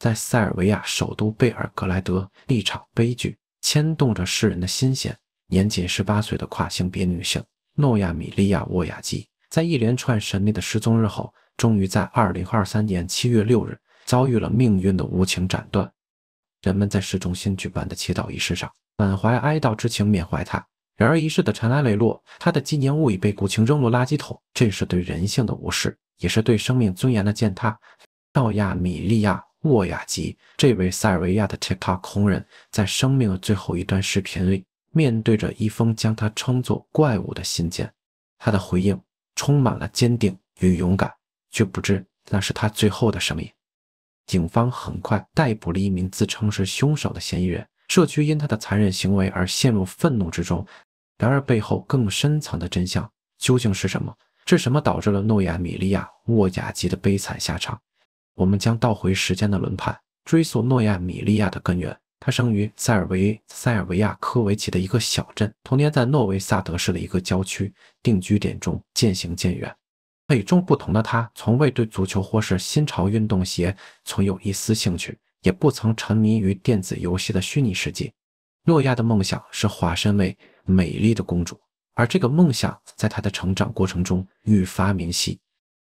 在塞尔维亚首都贝尔格莱德，一场悲剧牵动着世人的心弦。年仅十八岁的跨性别女性诺亚米利亚沃亚基，在一连串神秘的失踪日后，终于在二零二三年七月六日遭遇了命运的无情斩断。人们在市中心举办的祈祷仪式上，满怀哀悼之情缅怀她。然而，仪式的尘埃磊落她的纪念物已被古琴扔入垃圾桶，这是对人性的无视，也是对生命尊严的践踏。诺亚米利亚。沃亚吉这位塞尔维亚的 TikTok 红人，在生命的最后一段视频里，面对着一封将他称作“怪物”的信件，他的回应充满了坚定与勇敢，却不知那是他最后的声音。警方很快逮捕了一名自称是凶手的嫌疑人，社区因他的残忍行为而陷入愤怒之中。然而，背后更深层的真相究竟是什么？是什么导致了诺亚米利亚沃亚吉的悲惨下场？我们将倒回时间的轮盘，追溯诺亚米利亚的根源。他生于塞尔维塞尔维亚科维奇的一个小镇，童年在诺维萨德市的一个郊区定居点中渐行渐远。与众不同的他，从未对足球或是新潮运动鞋存有一丝兴趣，也不曾沉迷于电子游戏的虚拟世界。诺亚的梦想是化身为美丽的公主，而这个梦想在他的成长过程中愈发明晰。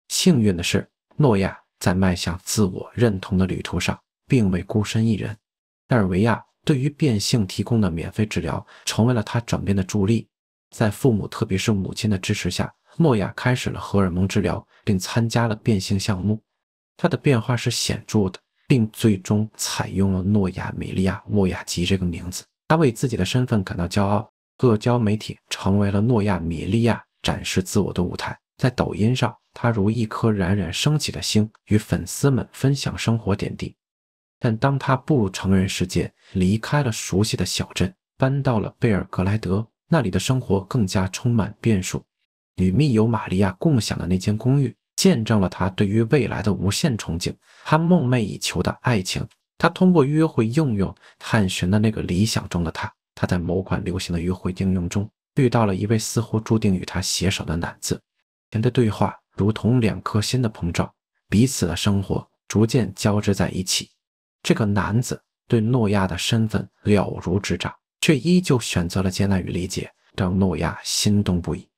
幸运的是，诺亚。在迈向自我认同的旅途上，并未孤身一人。塞尔维亚对于变性提供的免费治疗，成为了他转变的助力。在父母，特别是母亲的支持下，诺亚开始了荷尔蒙治疗，并参加了变性项目。他的变化是显著的，并最终采用了诺亚米利亚莫亚吉这个名字。他为自己的身份感到骄傲。社交媒体成为了诺亚米利亚展示自我的舞台。在抖音上，他如一颗冉冉升起的星，与粉丝们分享生活点滴。但当他步入成人世界，离开了熟悉的小镇，搬到了贝尔格莱德，那里的生活更加充满变数。与密友玛利亚共享的那间公寓，见证了他对于未来的无限憧憬。他梦寐以求的爱情，他通过约会应用探寻的那个理想中的他。他在某款流行的约会应用中遇到了一位似乎注定与他携手的男子。的对话如同两颗心的膨胀，彼此的生活逐渐交织在一起。这个男子对诺亚的身份了如指掌，却依旧选择了接纳与理解，让诺亚心动不已。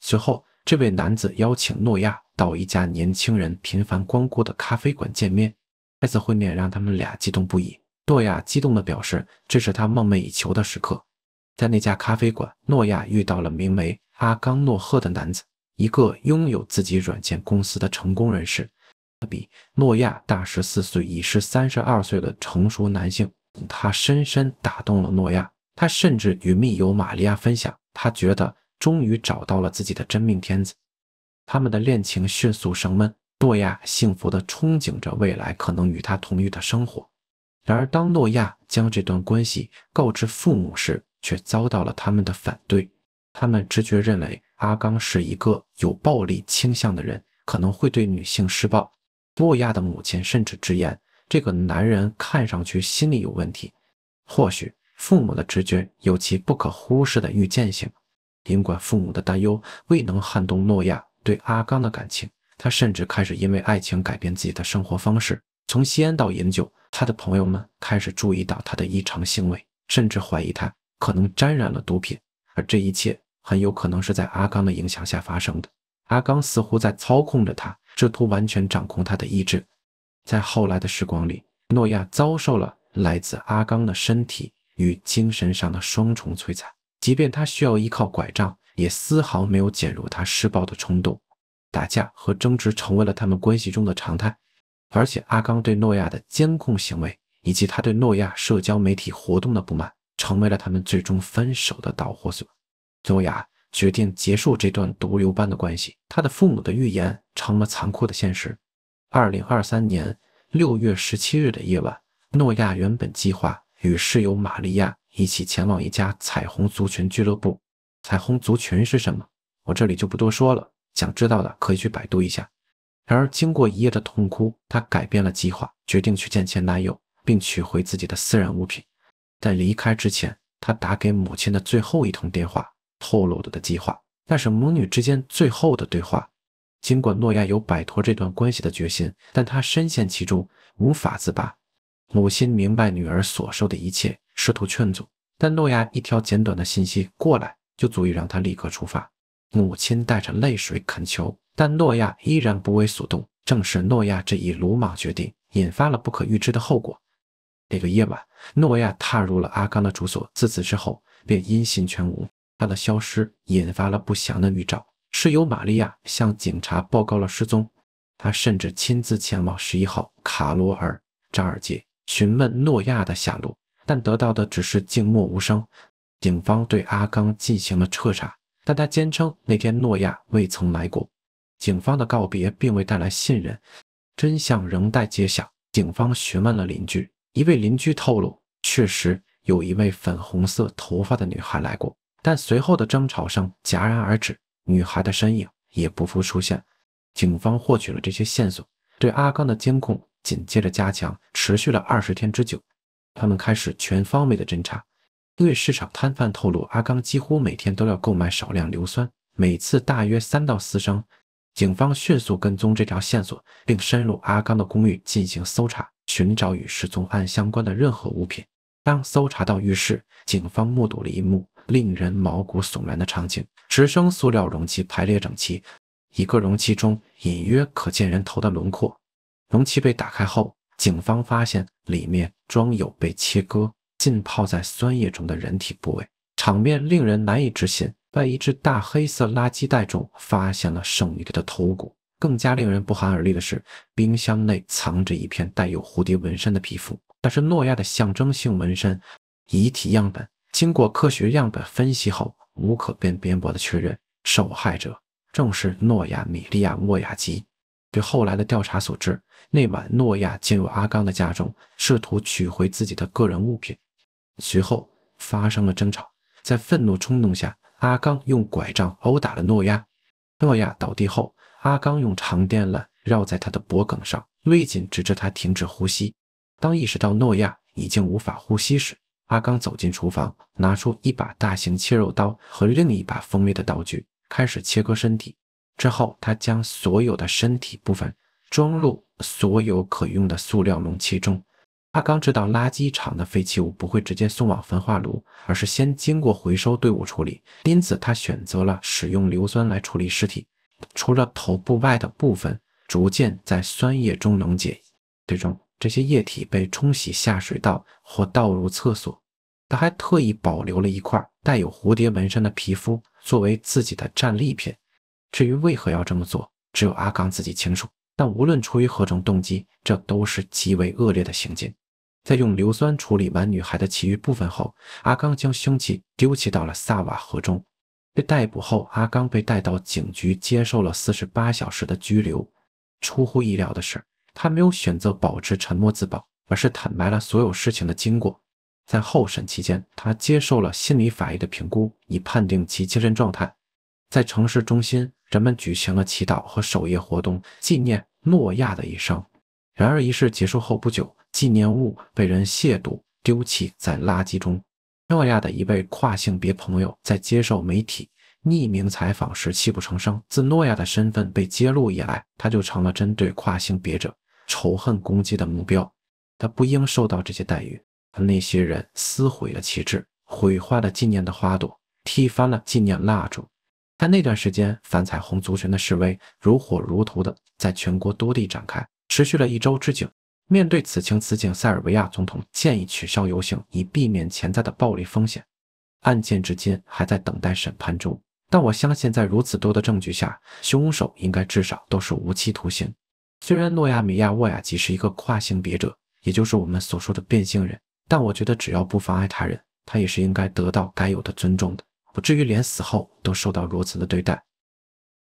随后，这位男子邀请诺亚到一家年轻人频繁光顾的咖啡馆见面。这次会面让他们俩激动不已。诺亚激动地表示，这是他梦寐以求的时刻。在那家咖啡馆，诺亚遇到了名为阿冈诺赫的男子。一个拥有自己软件公司的成功人士，他比诺亚大十四岁，已是三十二岁的成熟男性，他深深打动了诺亚。他甚至与密友玛利亚分享，他觉得终于找到了自己的真命天子。他们的恋情迅速升温，诺亚幸福地憧憬着未来可能与他同浴的生活。然而，当诺亚将这段关系告知父母时，却遭到了他们的反对。他们直觉认为。阿刚是一个有暴力倾向的人，可能会对女性施暴。诺亚的母亲甚至直言，这个男人看上去心理有问题。或许父母的直觉有其不可忽视的预见性。尽管父母的担忧未能撼动诺亚对阿刚的感情，他甚至开始因为爱情改变自己的生活方式，从吸烟到饮酒。他的朋友们开始注意到他的异常行为，甚至怀疑他可能沾染了毒品。而这一切。很有可能是在阿刚的影响下发生的。阿刚似乎在操控着他，试图完全掌控他的意志。在后来的时光里，诺亚遭受了来自阿刚的身体与精神上的双重摧残。即便他需要依靠拐杖，也丝毫没有减弱他施暴的冲动。打架和争执成为了他们关系中的常态。而且，阿刚对诺亚的监控行为，以及他对诺亚社交媒体活动的不满，成为了他们最终分手的导火索。诺亚决定结束这段毒瘤般的关系，他的父母的预言成了残酷的现实。二零二三年六月十七日的夜晚，诺亚原本计划与室友玛利亚一起前往一家彩虹族群俱乐部。彩虹族群是什么？我这里就不多说了，想知道的可以去百度一下。然而，经过一夜的痛哭，他改变了计划，决定去见前男友，并取回自己的私人物品。在离开之前，他打给母亲的最后一通电话。透露的的计划，那是母女之间最后的对话。尽管诺亚有摆脱这段关系的决心，但他深陷其中，无法自拔。母亲明白女儿所受的一切，试图劝阻，但诺亚一条简短的信息过来，就足以让他立刻出发。母亲带着泪水恳求，但诺亚依然不为所动。正是诺亚这一鲁莽决定，引发了不可预知的后果。那个夜晚，诺亚踏入了阿刚的住所，自此之后便音信全无。他的消失引发了不祥的预兆。室友玛利亚向警察报告了失踪，她甚至亲自前往十一号卡罗尔扎尔街询问诺亚的下落，但得到的只是静默无声。警方对阿刚进行了彻查，但他坚称那天诺亚未曾来过。警方的告别并未带来信任，真相仍待揭晓。警方询问了邻居，一位邻居透露，确实有一位粉红色头发的女孩来过。但随后的争吵声戛然而止，女孩的身影也不复出现。警方获取了这些线索，对阿刚的监控紧接着加强，持续了二十天之久。他们开始全方位的侦查，因为市场摊贩透露，阿刚几乎每天都要购买少量硫酸，每次大约三到四升。警方迅速跟踪这条线索，并深入阿刚的公寓进行搜查，寻找与失踪案相关的任何物品。当搜查到浴室，警方目睹了一幕。令人毛骨悚然的场景：直升塑料容器排列整齐，一个容器中隐约可见人头的轮廓。容器被打开后，警方发现里面装有被切割、浸泡在酸液中的人体部位，场面令人难以置信。在一只大黑色垃圾袋中发现了剩余的头骨。更加令人不寒而栗的是，冰箱内藏着一片带有蝴蝶纹身的皮肤，那是诺亚的象征性纹身。遗体样本。经过科学样本分析后，无可辩辩驳的确认受害者正是诺亚·米利亚·莫亚吉。据后来的调查所知，那晚诺亚进入阿刚的家中，试图取回自己的个人物品，随后发生了争吵。在愤怒冲动下，阿刚用拐杖殴打了诺亚。诺亚倒地后，阿刚用长电缆绕在他的脖颈上，勒紧，直至他停止呼吸。当意识到诺亚已经无法呼吸时，阿刚走进厨房，拿出一把大型切肉刀和另一把锋利的刀具，开始切割身体。之后，他将所有的身体部分装入所有可用的塑料容器中。阿刚知道垃圾场的废弃物不会直接送往焚化炉，而是先经过回收队伍处理，因此他选择了使用硫酸来处理尸体。除了头部外的部分，逐渐在酸液中溶解，最终。这些液体被冲洗下水道或倒入厕所。他还特意保留了一块带有蝴蝶纹身的皮肤作为自己的战利品。至于为何要这么做，只有阿刚自己清楚。但无论出于何种动机，这都是极为恶劣的行径。在用硫酸处理完女孩的其余部分后，阿刚将凶器丢弃到了萨瓦河中。被逮捕后，阿刚被带到警局接受了四十八小时的拘留。出乎意料的是。他没有选择保持沉默自保，而是坦白了所有事情的经过。在候审期间，他接受了心理法医的评估，以判定其精神状态。在城市中心，人们举行了祈祷和守夜活动，纪念诺亚的一生。然而，仪式结束后不久，纪念物被人亵渎，丢弃在垃圾中。诺亚的一位跨性别朋友在接受媒体匿名采访时泣不成声。自诺亚的身份被揭露以来，他就成了针对跨性别者。仇恨攻击的目标，他不应受到这些待遇。那些人撕毁了旗帜，毁坏了纪念的花朵，踢翻了纪念蜡烛。在那段时间，反彩虹族群的示威如火如荼的在全国多地展开，持续了一周之久。面对此情此景，塞尔维亚总统建议取消游行，以避免潜在的暴力风险。案件至今还在等待审判中，但我相信，在如此多的证据下，凶手应该至少都是无期徒刑。虽然诺亚·米亚沃亚吉是一个跨性别者，也就是我们所说的变性人，但我觉得只要不妨碍他人，他也是应该得到该有的尊重的，不至于连死后都受到如此的对待。